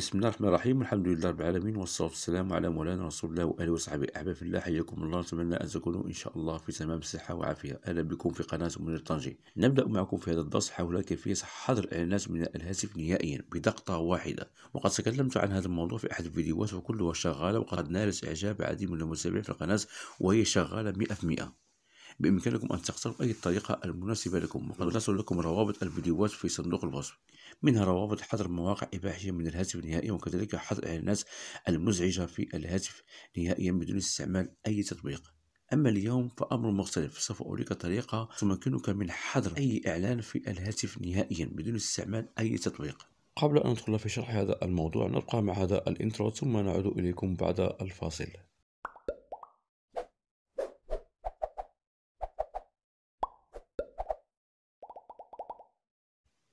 بسم الله الرحمن الرحيم الحمد لله رب العالمين والصلاة والسلام على مولانا رسول الله وآله وصحبه أحباب في الله حياكم الله نتمنى أن تكونوا إن شاء الله في تمام الصحة والعافية أهلا بكم في قناة منير طنجي نبدأ معكم في هذا الدرس حول كيفية حظر الإعلانات من الهاتف نهائيا بضغطة واحدة وقد تكلمت عن هذا الموضوع في أحد الفيديوهات وكلها شغالة وقد نالت إعجاب عديد من المتابعين في القناة وهي شغالة 100% بإمكانكم أن تختاروا أي الطريقة المناسبة لكم وقد نصل لكم روابط الفيديوهات في صندوق الوصف منها روابط حظر مواقع إباحية من الهاتف نهائيا وكذلك حظر الإعلانات المزعجة في الهاتف نهائيا بدون استعمال أي تطبيق أما اليوم فأمر مختلف سوف أريك طريقة تمكنك من حظر أي إعلان في الهاتف نهائيا بدون استعمال أي تطبيق قبل أن ندخل في شرح هذا الموضوع نبقى مع هذا الإنترو ثم نعود إليكم بعد الفاصل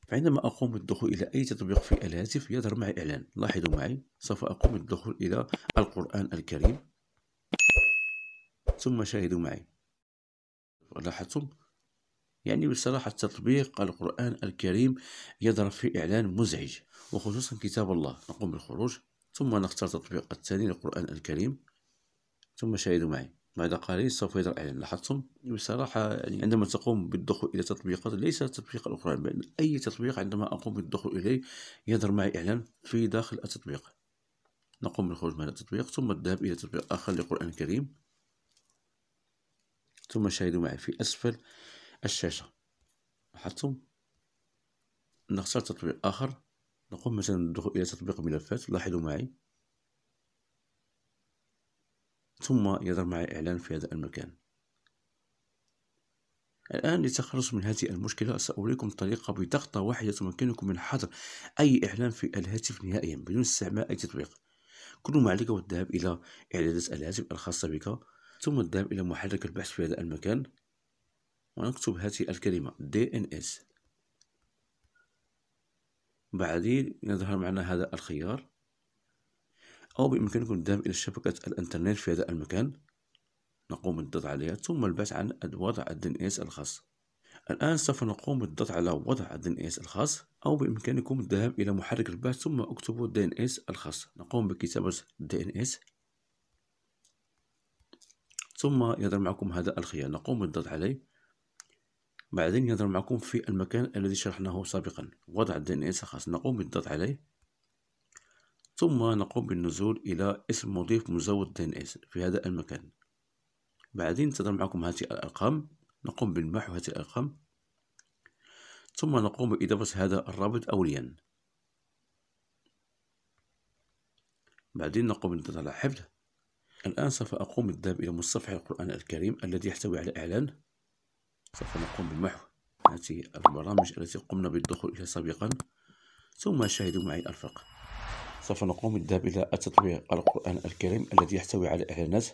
فعندما أقوم بالدخول إلى أي تطبيق في الهاتف يظهر معي إعلان لاحظوا معي سوف أقوم بالدخول إلى القرآن الكريم ثم شاهدوا معي لاحظتم يعني بصراحة تطبيق القرآن الكريم يظهر في إعلان مزعج وخصوصا كتاب الله نقوم بالخروج ثم نختار تطبيق الثاني للقرآن الكريم ثم شاهدوا معي بعد قليل سوف يظهر إعلان لاحظتم بصراحة يعني عندما تقوم بالدخول إلى تطبيقات ليس التطبيق الأخرى بل أي تطبيق عندما أقوم بالدخول إليه يظهر معي إعلان في داخل التطبيق نقوم بالخروج من التطبيق ثم الذهاب إلى تطبيق آخر للقرآن الكريم ثم شاهدوا معي في أسفل الشاشة لاحظتم نختار تطبيق آخر نقوم مثلا بالدخول إلى تطبيق ملفات لاحظوا معي ثم يظهر معي إعلان في هذا المكان الآن للتخلص من هذه المشكلة سأريكم طريقة بضغطة واحدة تمكنكم من حظر أي إعلان في الهاتف نهائيا بدون استعمال أي تطبيق كل ما عليك هو الذهاب إلى إعدادات الهاتف الخاصة بك ثم الذهاب إلى محرك البحث في هذا المكان ونكتب هذه الكلمة DNS بعدين يظهر معنا هذا الخيار أو بإمكانكم الذهاب إلى شبكة الإنترنت في هذا المكان نقوم بالضغط عليها ثم البحث عن وضع الدي إس الخاص الآن سوف نقوم بالضغط على وضع الدي إس الخاص أو بإمكانكم الذهاب إلى محرك البحث ثم اكتبوا الدي إس الخاص نقوم بكتابة الدي إس ثم يظهر معكم هذا الخيار نقوم بالضغط عليه بعدين يظهر معكم في المكان الذي شرحناه سابقا وضع الدي إس الخاص نقوم بالضغط عليه ثم نقوم بالنزول إلى اسم مضيف مزود دين اس في هذا المكان بعدين تظهر معكم هذه الأرقام نقوم بمحو هذه الأرقام ثم نقوم بإضافة هذا الرابط أوليا بعدين نقوم بالضغط على حفظ الآن سوف أقوم بالذهاب إلى مصفح القرآن الكريم الذي يحتوي على إعلان سوف نقوم بمحو هذه البرامج التي قمنا بالدخول إليها سابقا ثم شاهدوا معي الفرق سوف نقوم بالذهاب إلى التطبيق القرآن الكريم الذي يحتوي على إعلانات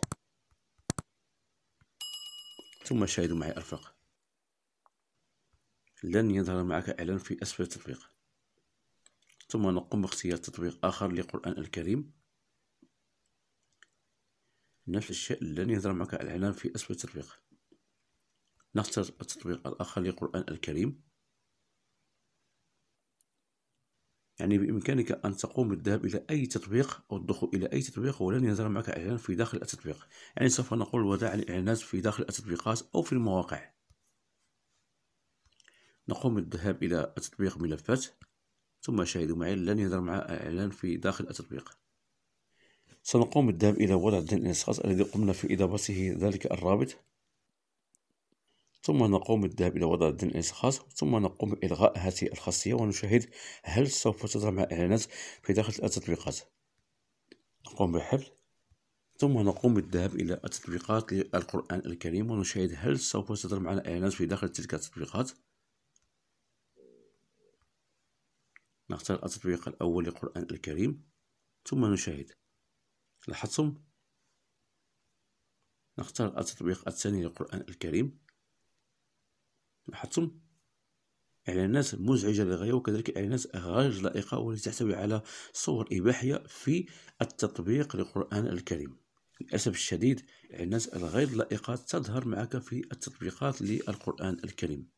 ثم شاهدوا معي الفرق لن يظهر معك إعلان في أسفل التطبيق ثم نقوم باختيار تطبيق آخر لقرآن الكريم نفس الشيء لن يظهر معك الإعلان في أسفل التطبيق نختار التطبيق الآخر لقرآن الكريم يعني بإمكانك أن تقوم بالذهاب إلى أي تطبيق أو الدخول إلى أي تطبيق ولن يظهر معك إعلان في داخل التطبيق يعني سوف نقول وداع الإعلانات في داخل التطبيقات أو في المواقع نقوم بالذهاب إلى تطبيق ملفات ثم شاهدوا معي لن يظهر مع إعلان في داخل التطبيق سنقوم بالذهاب إلى وضع الدين الإنسخاص الذي قمنا في إضافته ذلك الرابط ثم نقوم بالذهاب إلى وضع الدين الاشخاص ثم نقوم بإلغاء هذه الخاصية ونشاهد هل سوف تظهر مع إعلانات في داخل التطبيقات نقوم بحفظ ثم نقوم بالذهاب إلى التطبيقات للقرآن الكريم ونشاهد هل سوف تظهر معنا إعلانات في داخل تلك التطبيقات نختار التطبيق الأول للقرآن الكريم ثم نشاهد لاحظتم نختار التطبيق الثاني للقرآن الكريم لاحظتم يعني إعلانات مزعجة للغاية وكذلك يعني إعلانات غير لائقة والتي تحتوي على صور إباحية في التطبيق للقرآن الكريم للأسف الشديد يعني الناس الغير لائقة تظهر معك في التطبيقات للقرآن الكريم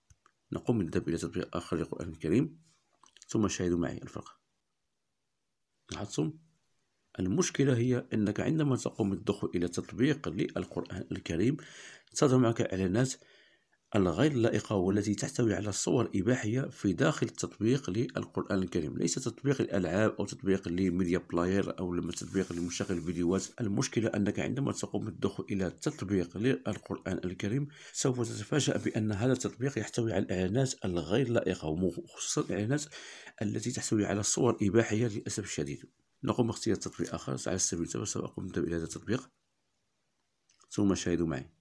نقوم بالذهاب إلى تطبيق آخر للقرآن الكريم ثم شاهدوا معي الفرق لاحظتم المشكلة هي أنك عندما تقوم بالدخول إلى تطبيق للقرآن الكريم تظهر معك إعلانات الغير لائقة والتي تحتوي على صور إباحية في داخل التطبيق للقرآن الكريم ليس تطبيق الألعاب أو تطبيق لميديا بلاير أو لما تطبيق لمشغل الفيديوهات المشكلة أنك عندما تقوم بالدخول إلى تطبيق للقرآن الكريم سوف تتفاجأ بأن هذا التطبيق يحتوي على الإعلانات الغير لائقة وخصوصا الإعلانات التي تحتوي على صور إباحية للأسف الشديد نقوم باختيار تطبيق آخر على سبيل المثال سوف أقوم إلى هذا التطبيق ثم شاهدوا معي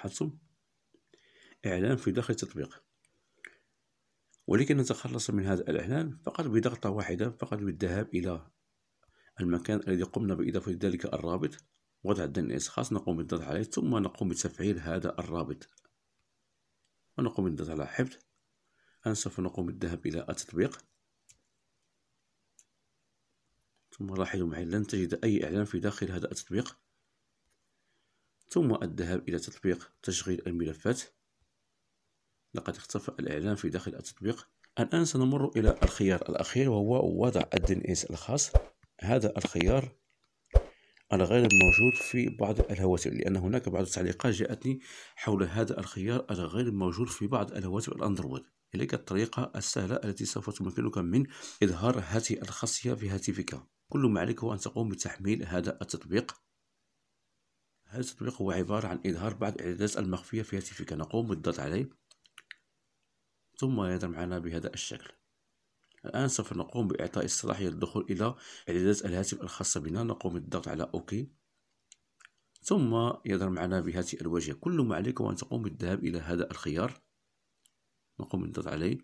حصل إعلان في داخل التطبيق ولكي نتخلص من هذا الإعلان فقط بضغطة واحدة فقط بالذهاب إلى المكان الذي قمنا بإضافة ذلك الرابط وضع الدن خاص نقوم بالضغط عليه ثم نقوم بتفعيل هذا الرابط ونقوم بالضغط على حفظ الآن سوف نقوم بالذهاب إلى التطبيق ثم لاحظوا معي لن تجد أي إعلان في داخل هذا التطبيق ثم الذهاب إلى تطبيق تشغيل الملفات لقد اختفى الإعلان في داخل التطبيق الآن سنمر إلى الخيار الأخير وهو وضع الدي إس الخاص هذا الخيار الغير موجود في بعض الهواتف لأن هناك بعض التعليقات جاءتني حول هذا الخيار الغير موجود في بعض الهواتف الأندرويد إليك الطريقة السهلة التي سوف تمكنك من إظهار هذه الخاصية في هاتفك كل ما عليك هو أن تقوم بتحميل هذا التطبيق هذا التطبيق هو عبارة عن إظهار بعض الإعدادات المخفية في هاتفك نقوم بالضغط عليه ثم يظهر معنا بهذا الشكل الآن سوف نقوم بإعطاء الصلاحية للدخول إلى إعدادات الهاتف الخاصة بنا نقوم بالضغط على أوكي ثم يظهر معنا بهذه الواجهة كل ما عليك هو أن تقوم بالذهاب إلى هذا الخيار نقوم بالضغط عليه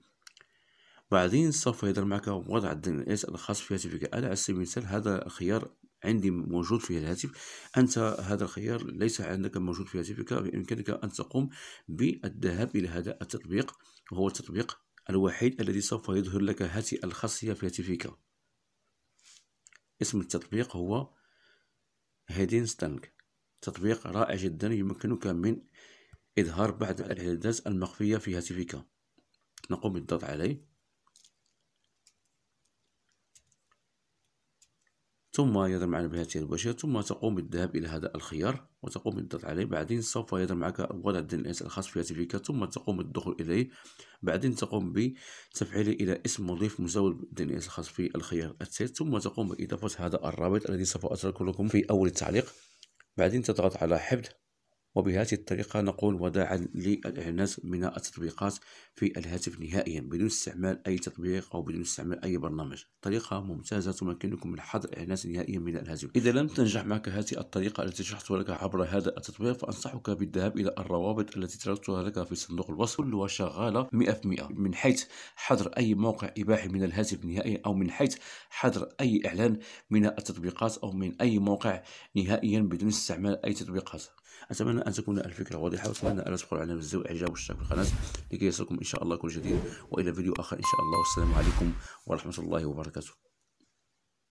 بعدين سوف يظهر معك وضع الدي ان اس الخاص في هاتفك على سبيل المثال هذا الخيار عندي موجود في الهاتف أنت هذا الخيار ليس عندك موجود في هاتفك بإمكانك أن تقوم بالذهاب إلى هذا التطبيق وهو التطبيق الوحيد الذي سوف يظهر لك هذه الخاصية في هاتفك اسم التطبيق هو هيدين ستانك تطبيق رائع جدا يمكنك من إظهار بعض الإعدادات المخفية في هاتفك نقوم بالضغط عليه ثم يظهر معنا بهذه البشرة ثم تقوم بالذهاب إلى هذا الخيار وتقوم بالضغط عليه بعدين سوف يظهر معك وضع الدين الخاص في هاتفك ثم تقوم بالدخول إليه بعدين تقوم بتفعيله إلى اسم مضيف مزود الدين الخاص في الخيار الثالث ثم تقوم بإضافة هذا الرابط الذي سوف أترك لكم في أول التعليق بعدين تضغط على حفظ وبهذه الطريقة نقول وداعا للإعلانات من التطبيقات في الهاتف نهائيا بدون استعمال أي تطبيق أو بدون استعمال أي برنامج طريقة ممتازة تمكنكم من حظر إعلانات نهائيا من الهاتف إذا لم تنجح معك هذه الطريقة التي شرحت لك عبر هذا التطبيق فأنصحك بالذهاب إلى الروابط التي تركتها لك في صندوق الوصف كلها شغالة 100% من حيث حظر أي موقع إباحي من الهاتف نهائيا أو من حيث حظر أي إعلان من التطبيقات أو من أي موقع نهائيا بدون استعمال أي تطبيقات اتمنى ان تكون الفكره واضحه واتمنى الا تدخل علينا بزاف الاعجاب والاشتراك في القناه لكي يصلكم ان شاء الله كل جديد والى فيديو اخر ان شاء الله والسلام عليكم ورحمه الله وبركاته